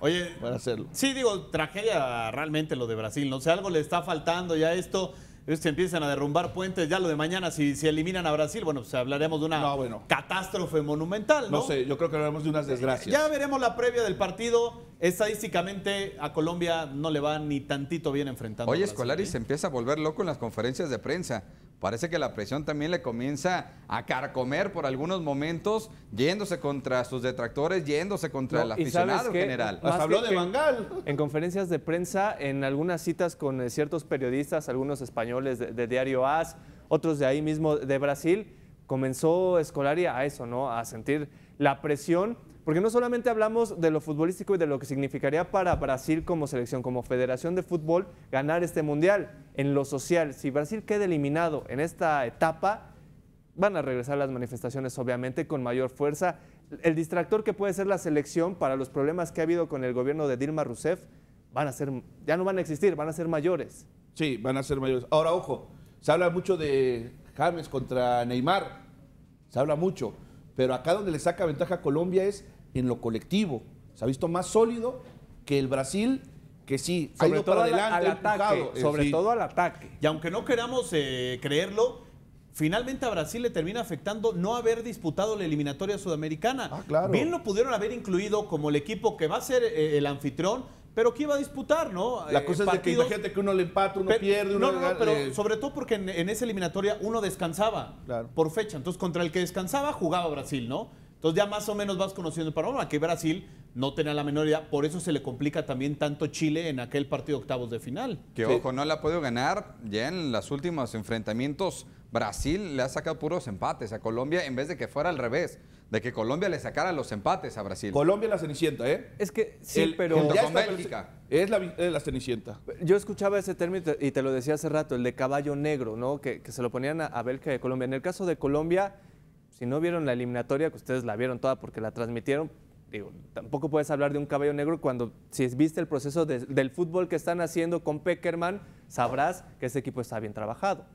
Oye, Sí, digo, tragedia realmente lo de Brasil, ¿no? sé algo le está faltando ya esto. Se empiezan a derrumbar puentes, ya lo de mañana, si, si eliminan a Brasil, bueno, pues hablaremos de una catástrofe monumental, ¿no? No sé, yo creo que hablaremos de unas desgracias. Ya veremos la previa del partido Estadísticamente a Colombia no le va ni tantito bien enfrentando. Oye, Escolari ¿eh? se empieza a volver loco en las conferencias de prensa. Parece que la presión también le comienza a carcomer por algunos momentos, yéndose contra sus detractores, yéndose contra el aficionado general. Nos habló de Mangal. En conferencias de prensa, en algunas citas con eh, ciertos periodistas, algunos españoles de, Diario AS, otros de ahí mismo de Brasil, comenzó Escolari a eso, ¿no? A sentir la presión porque no solamente hablamos de lo futbolístico y de lo que significaría para Brasil como selección, como federación de fútbol, ganar este mundial. En lo social, si Brasil queda eliminado en esta etapa, van a regresar las manifestaciones, obviamente, con mayor fuerza. El distractor que puede ser la selección para los problemas que ha habido con el gobierno de Dilma Rousseff van a ser, ya no van a existir, van a ser mayores. Sí, van a ser mayores. Ahora, ojo, se habla mucho de James contra Neymar, se habla mucho, pero acá donde le saca ventaja a Colombia es en lo colectivo. Se ha visto más sólido que el Brasil, que sí, sobre todo adelante, al ataque, eh, sobre todo al ataque. Y aunque no queramos eh, creerlo, finalmente a Brasil le termina afectando no haber disputado la eliminatoria sudamericana. Ah, Bien lo pudieron haber incluido como el equipo que va a ser eh, el anfitrión, pero que iba a disputar, ¿no? La cosa es de que imagínate que uno le empata, uno pierde, uno. No, no, no pero sobre todo porque en, esa eliminatoria uno descansaba por fecha. Entonces, contra el que descansaba jugaba Brasil, ¿no? Entonces ya más o menos vas conociendo el panorama, que Brasil no tenía la menor idea, por eso se le complica también tanto Chile en aquel partido octavos de final. Que ojo, no la ha podido ganar ya en los últimos enfrentamientos. Brasil le ha sacado puros empates a Colombia en vez de que fuera al revés, de que Colombia le sacara los empates a Brasil. Colombia la cenicienta, ¿eh? Es que sí, pero Es la, cenicienta. Yo escuchaba ese término y te lo decía hace rato, el de caballo negro, ¿no? Que, se lo ponían a, a Bélgica y Colombia. En el caso de Colombia si no vieron la eliminatoria, que ustedes la vieron toda porque la transmitieron, digo, tampoco puedes hablar de un caballo negro cuando si viste el proceso del fútbol que están haciendo con Peckerman, sabrás que ese equipo está bien trabajado.